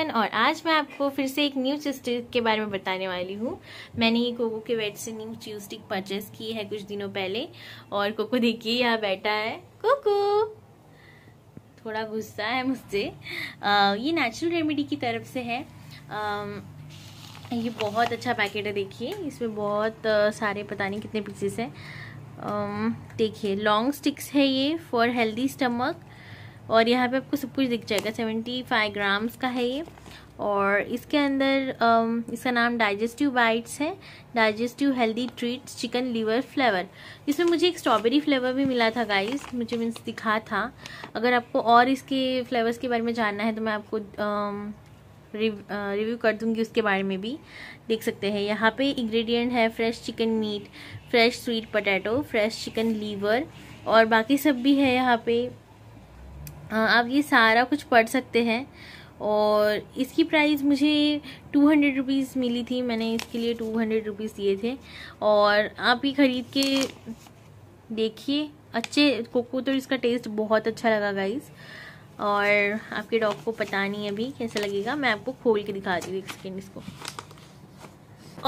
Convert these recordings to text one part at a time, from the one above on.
everyone और आज मैं आपको फिर से एक न्यू चिपस्टिक के बारे में बताने वाली हूँ मैंने ये कोको के वेट से न्यू चिपस्टिक परचेस की है कुछ दिनों पहले और कोको देखिए यहाँ बैठा है कोको थोड़ा गुस्सा है मुझसे ये नेचुरल रेमेडी की तरफ से है आ, ये बहुत अच्छा पैकेट है देखिए इसमें बहुत सारे पता नहीं कितने पीसेस हैं देखिए लॉन्ग स्टिक्स है ये फॉर हेल्दी स्टमक और यहाँ पे आपको सब कुछ दिख जाएगा सेवेंटी फाइव ग्राम्स का है ये और इसके अंदर इसका नाम डाइजेस्टिव बाइट्स है digestive healthy treats chicken liver flavour इसमें मुझे एक स्ट्रॉबेरी फ्लेवर भी मिला था गाइस मुझे मीन्स दिखा था अगर आपको और इसके फ्लेवर्स के बारे में जानना है तो मैं आपको रिव्यू कर दूंगी उसके बारे में भी देख सकते हैं यहाँ पे इंग्रेडिएंट है fresh chicken meat fresh sweet potato fresh chicken liver और बाकी सब भी है यहाँ पे हाँ, आप ये सारा कुछ पढ़ सकते हैं और इसकी प्राइस मुझे टू हंड्रेड रुपीज़ मिली थी मैंने इसके लिए टू हंड्रेड रुपीज़ दिए थे और आप ये ख़रीद के देखिए अच्छे कोको तो इसका टेस्ट बहुत अच्छा लगा गाइस और आपके डॉग को पता नहीं है अभी कैसा लगेगा मैं आपको खोल के दिखा दी एक सेकेंड इसको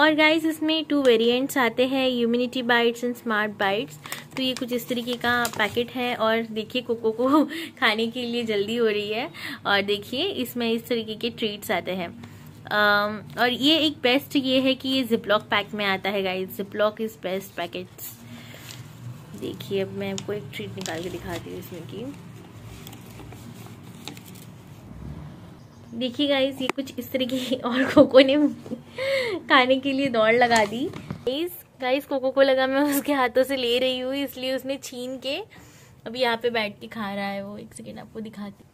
और गाइस इसमें टू वेरिएंट्स आते हैं immunity bites and smart bites तो ये कुछ इस तरीके का पैकेट है और देखिए कोको को खाने के लिए जल्दी हो रही है और देखिए इसमें इस तरीके के ट्रीट्स आते हैं और ये एक बेस्ट ये है कि ये जिपलॉक पैक में आता है guys ziplock is best packet देखिए अब मैं आपको एक ट्रीट निकाल के दिखाती हूँ इसमें की देखिए गाइज ये कुछ इस तरीके और कोको ने खाने के लिए दौड़ लगा दी गाइस कोको को लगा मैं उसके हाथों से ले रही हूँ इसलिए उसने छीन के अभी यहाँ पे बैठ के खा रहा है वो एक सेकेंड आपको दिखाती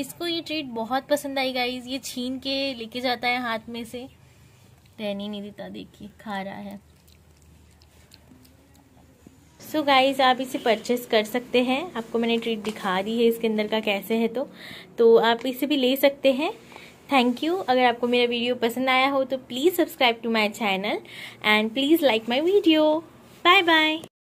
इसको ये ट्रीट बहुत पसंद आई गाइस ये छीन के लेके जाता है हाथ में से रहने नहीं देता देखिए खा रहा है सो so गाइज़ आप इसे परचेस कर सकते हैं आपको मैंने ट्रीट दिखा दी है इसके अंदर का कैसे है तो तो आप इसे भी ले सकते हैं थैंक यू अगर आपको मेरा वीडियो पसंद आया हो तो please subscribe to my channel and please like my video bye bye